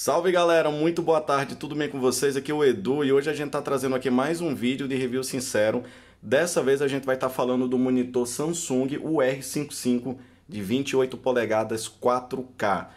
Salve galera, muito boa tarde, tudo bem com vocês? Aqui é o Edu e hoje a gente está trazendo aqui mais um vídeo de review sincero. Dessa vez a gente vai estar tá falando do monitor Samsung UR55 de 28 polegadas 4K.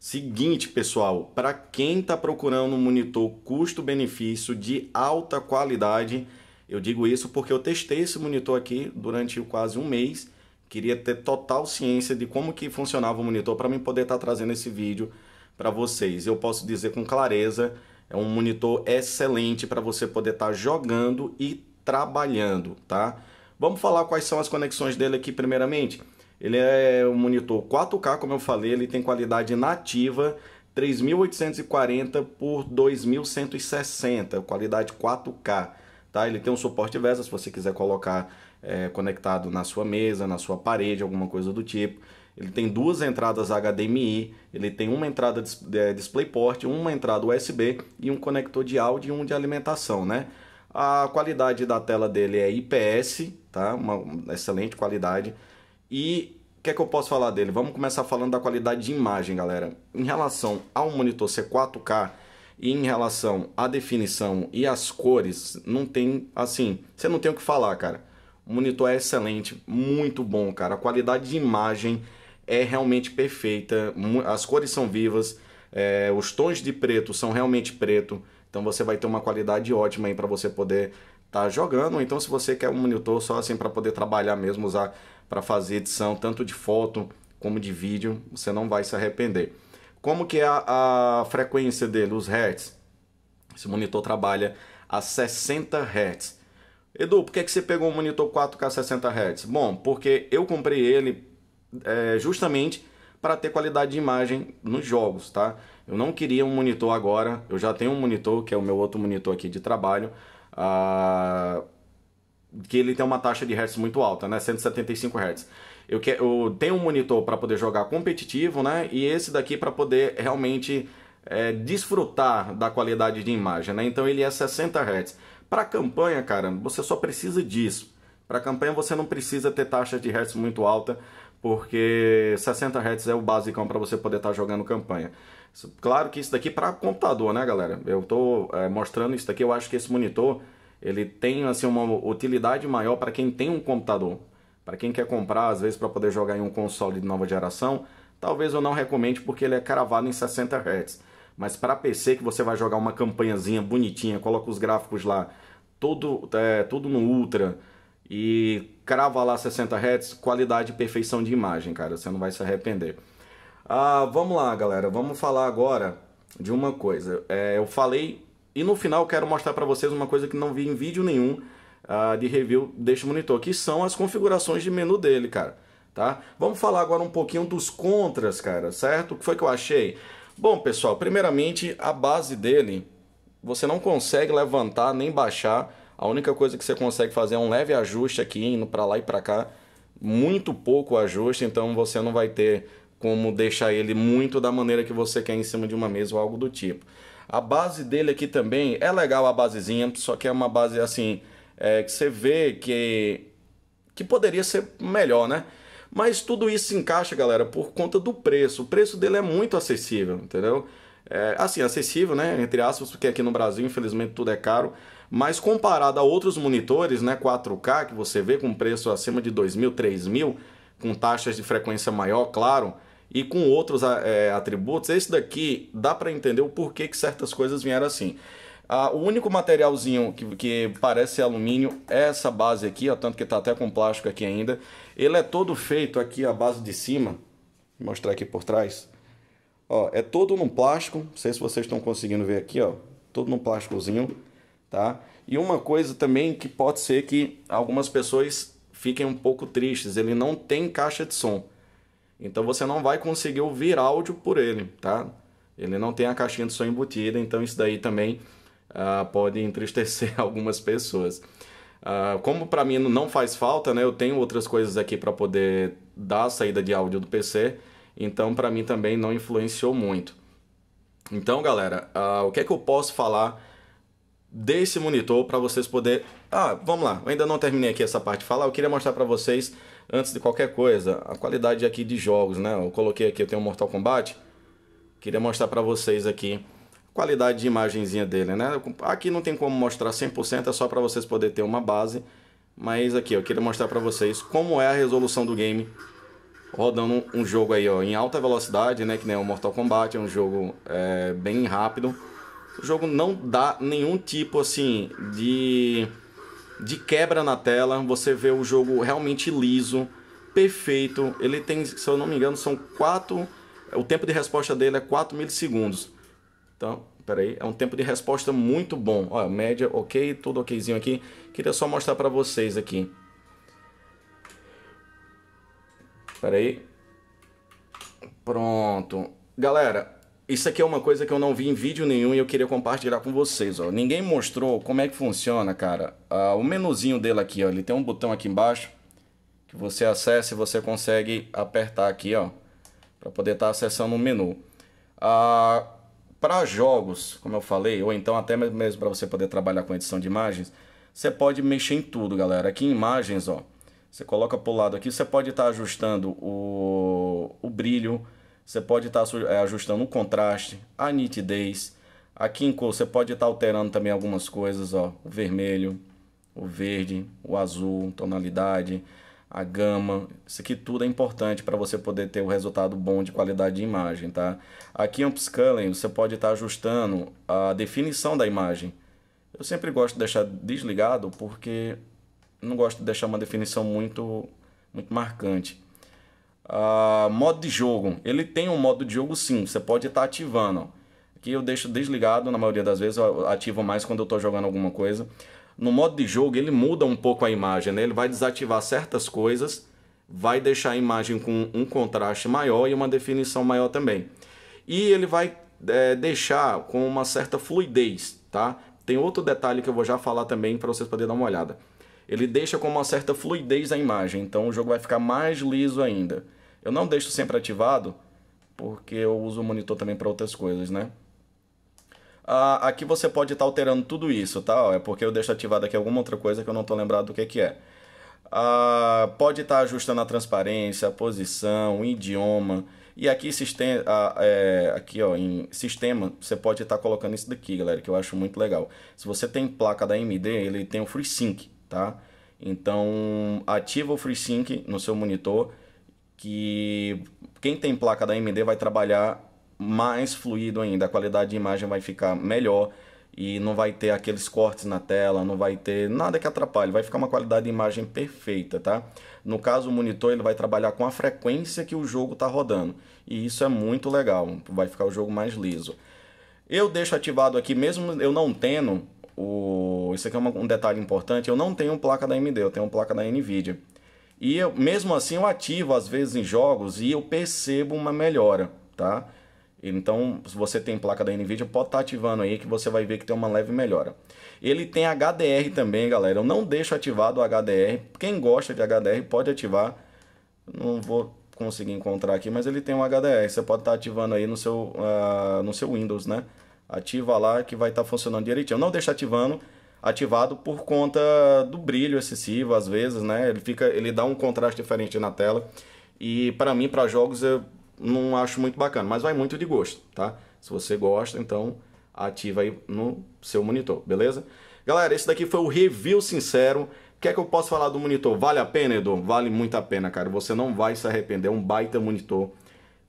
Seguinte pessoal, para quem está procurando um monitor custo-benefício de alta qualidade, eu digo isso porque eu testei esse monitor aqui durante quase um mês, queria ter total ciência de como que funcionava o monitor para mim poder estar tá trazendo esse vídeo para vocês. Eu posso dizer com clareza, é um monitor excelente para você poder estar tá jogando e trabalhando, tá? Vamos falar quais são as conexões dele aqui primeiramente. Ele é um monitor 4K, como eu falei, ele tem qualidade nativa 3840 por 2160, qualidade 4K, tá? Ele tem um suporte VESA se você quiser colocar é, conectado na sua mesa, na sua parede, alguma coisa do tipo. Ele tem duas entradas HDMI, ele tem uma entrada DisplayPort, uma entrada USB e um conector de áudio e um de alimentação, né? A qualidade da tela dele é IPS, tá? Uma excelente qualidade. E o que é que eu posso falar dele? Vamos começar falando da qualidade de imagem, galera. Em relação ao monitor ser 4K e em relação à definição e às cores, não tem assim, você não tem o que falar, cara. O monitor é excelente, muito bom, cara. A qualidade de imagem é realmente perfeita, as cores são vivas, é, os tons de preto são realmente preto, então você vai ter uma qualidade ótima aí para você poder estar tá jogando. Ou então, se você quer um monitor só assim para poder trabalhar mesmo, usar para fazer edição tanto de foto como de vídeo, você não vai se arrepender. Como que é a, a frequência dele, os hertz? Esse monitor trabalha a 60 hertz. Edu, por que, é que você pegou um monitor 4K 60 hertz? Bom, porque eu comprei ele é, justamente para ter qualidade de imagem nos jogos, tá? Eu não queria um monitor agora, eu já tenho um monitor, que é o meu outro monitor aqui de trabalho, ah, que ele tem uma taxa de hertz muito alta, né? 175 Hz. Eu, que, eu tenho um monitor para poder jogar competitivo, né? E esse daqui para poder realmente é, desfrutar da qualidade de imagem, né? Então ele é 60 hertz. Para campanha, cara, você só precisa disso. Para campanha você não precisa ter taxas de hertz muito alta porque 60 Hz é o basicão para você poder estar tá jogando campanha. Claro que isso daqui é para computador, né, galera? Eu estou é, mostrando isso daqui, eu acho que esse monitor ele tem assim uma utilidade maior para quem tem um computador. Para quem quer comprar, às vezes para poder jogar em um console de nova geração, talvez eu não recomende porque ele é cravado em 60 Hz. Mas para PC que você vai jogar uma campanhazinha bonitinha, coloca os gráficos lá, tudo, é, tudo no ultra e crava lá 60 Hz, qualidade e perfeição de imagem, cara, você não vai se arrepender. Ah, vamos lá, galera, vamos falar agora de uma coisa. É, eu falei e no final quero mostrar para vocês uma coisa que não vi em vídeo nenhum ah, de review deste monitor, que são as configurações de menu dele, cara. Tá? Vamos falar agora um pouquinho dos contras, cara, certo? O que foi que eu achei? Bom, pessoal, primeiramente a base dele você não consegue levantar nem baixar a única coisa que você consegue fazer é um leve ajuste aqui, indo para lá e para cá, muito pouco ajuste, então você não vai ter como deixar ele muito da maneira que você quer em cima de uma mesa ou algo do tipo. A base dele aqui também é legal a basezinha, só que é uma base assim, é, que você vê que que poderia ser melhor, né? Mas tudo isso se encaixa, galera, por conta do preço. O preço dele é muito acessível, entendeu? É, assim, acessível, né? Entre aspas, porque aqui no Brasil, infelizmente, tudo é caro mas comparado a outros monitores, né, 4K, que você vê com preço acima de 2.000, mil, mil, com taxas de frequência maior, claro, e com outros é, atributos, esse daqui dá para entender o porquê que certas coisas vieram assim. Ah, o único materialzinho que, que parece alumínio é essa base aqui, ó, tanto que está até com plástico aqui ainda. Ele é todo feito aqui, a base de cima, vou mostrar aqui por trás. Ó, é todo num plástico, não sei se vocês estão conseguindo ver aqui, ó, todo num plásticozinho tá? E uma coisa também que pode ser que algumas pessoas fiquem um pouco tristes, ele não tem caixa de som. Então você não vai conseguir ouvir áudio por ele, tá? Ele não tem a caixinha de som embutida, então isso daí também uh, pode entristecer algumas pessoas. Uh, como para mim não faz falta, né? Eu tenho outras coisas aqui para poder dar a saída de áudio do PC, então para mim também não influenciou muito. Então, galera, uh, o que é que eu posso falar desse monitor para vocês poder. Ah, vamos lá. Eu ainda não terminei aqui essa parte de falar. Eu queria mostrar para vocês antes de qualquer coisa a qualidade aqui de jogos, né? Eu coloquei aqui, eu tenho Mortal Kombat. Queria mostrar para vocês aqui a qualidade de imagenzinha dele, né? Aqui não tem como mostrar 100%, é só para vocês poderem ter uma base. Mas aqui, eu queria mostrar para vocês como é a resolução do game rodando um jogo aí, ó, em alta velocidade, né? Que nem o Mortal Kombat, é um jogo é, bem rápido o jogo não dá nenhum tipo assim de de quebra na tela, você vê o jogo realmente liso, perfeito. Ele tem, se eu não me engano, são quatro o tempo de resposta dele é 4 milissegundos. Então, peraí, é um tempo de resposta muito bom. Olha, média ok, tudo okzinho aqui. Queria só mostrar para vocês aqui. Peraí. Pronto. Galera, isso aqui é uma coisa que eu não vi em vídeo nenhum e eu queria compartilhar com vocês, ó. Ninguém mostrou como é que funciona, cara. Ah, o menuzinho dele aqui, ó. Ele tem um botão aqui embaixo que você acessa e você consegue apertar aqui, ó. poder estar tá acessando o menu. Ah, para jogos, como eu falei, ou então até mesmo para você poder trabalhar com edição de imagens, você pode mexer em tudo, galera. Aqui em imagens, ó. Você coloca para o lado aqui, você pode estar tá ajustando o, o brilho, você pode tá estar eh, ajustando o contraste, a nitidez. Aqui em cor você pode estar tá alterando também algumas coisas, ó, o vermelho, o verde, o azul, tonalidade, a gama. Isso aqui tudo é importante para você poder ter o um resultado bom de qualidade de imagem, tá? Aqui em upscaling você pode estar tá ajustando a definição da imagem. Eu sempre gosto de deixar desligado porque não gosto de deixar uma definição muito muito marcante. Uh, modo de jogo. Ele tem um modo de jogo sim, você pode estar tá ativando. Aqui eu deixo desligado, na maioria das vezes eu ativo mais quando eu estou jogando alguma coisa. No modo de jogo ele muda um pouco a imagem, né? ele vai desativar certas coisas, vai deixar a imagem com um contraste maior e uma definição maior também. E ele vai é, deixar com uma certa fluidez, tá? Tem outro detalhe que eu vou já falar também para vocês poderem dar uma olhada. Ele deixa com uma certa fluidez a imagem, então o jogo vai ficar mais liso ainda. Eu não deixo sempre ativado, porque eu uso o monitor também para outras coisas, né? Ah, aqui você pode estar tá alterando tudo isso, tá? É porque eu deixo ativado aqui alguma outra coisa que eu não estou lembrado do que, que é. Ah, pode estar tá ajustando a transparência, a posição, o idioma. E aqui, sistema, ah, é, aqui ó, em sistema, você pode estar tá colocando isso daqui, galera, que eu acho muito legal. Se você tem placa da AMD, ele tem o FreeSync, tá? Então, ativa o FreeSync no seu monitor que quem tem placa da AMD vai trabalhar mais fluido ainda, a qualidade de imagem vai ficar melhor e não vai ter aqueles cortes na tela, não vai ter nada que atrapalhe, vai ficar uma qualidade de imagem perfeita, tá? No caso, o monitor ele vai trabalhar com a frequência que o jogo está rodando e isso é muito legal, vai ficar o jogo mais liso. Eu deixo ativado aqui, mesmo eu não tendo, o... isso aqui é um detalhe importante, eu não tenho placa da AMD, eu tenho placa da NVIDIA. E eu, mesmo assim eu ativo às vezes em jogos e eu percebo uma melhora, tá? Então, se você tem placa da Nvidia, pode estar tá ativando aí que você vai ver que tem uma leve melhora. Ele tem HDR também, galera. Eu não deixo ativado o HDR. Quem gosta de HDR pode ativar. Não vou conseguir encontrar aqui, mas ele tem um HDR. Você pode estar tá ativando aí no seu, uh, no seu Windows, né? Ativa lá que vai estar tá funcionando direitinho. Eu não deixo ativando ativado por conta do brilho excessivo, às vezes, né? Ele fica, ele dá um contraste diferente na tela. E para mim, para jogos, eu não acho muito bacana, mas vai muito de gosto, tá? Se você gosta, então ativa aí no seu monitor, beleza? Galera, esse daqui foi o review sincero. O que é que eu posso falar do monitor? Vale a pena, Edu? Vale muito a pena, cara. Você não vai se arrepender. É um baita monitor,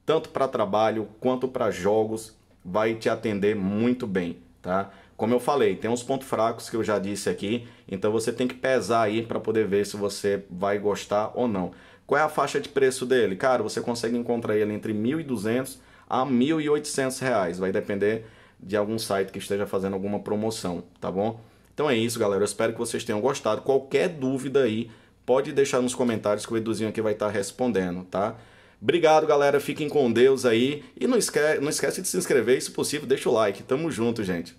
tanto para trabalho quanto para jogos. Vai te atender muito bem, tá? como eu falei, tem uns pontos fracos que eu já disse aqui, então você tem que pesar aí para poder ver se você vai gostar ou não. Qual é a faixa de preço dele? Cara, você consegue encontrar ele entre 1.200 a 1.800 reais, vai depender de algum site que esteja fazendo alguma promoção, tá bom? Então é isso, galera, eu espero que vocês tenham gostado. Qualquer dúvida aí, pode deixar nos comentários que o Eduzinho aqui vai estar tá respondendo, tá? Obrigado, galera, fiquem com Deus aí e não esquece, não esquece de se inscrever e, se possível, deixa o like. Tamo junto, gente.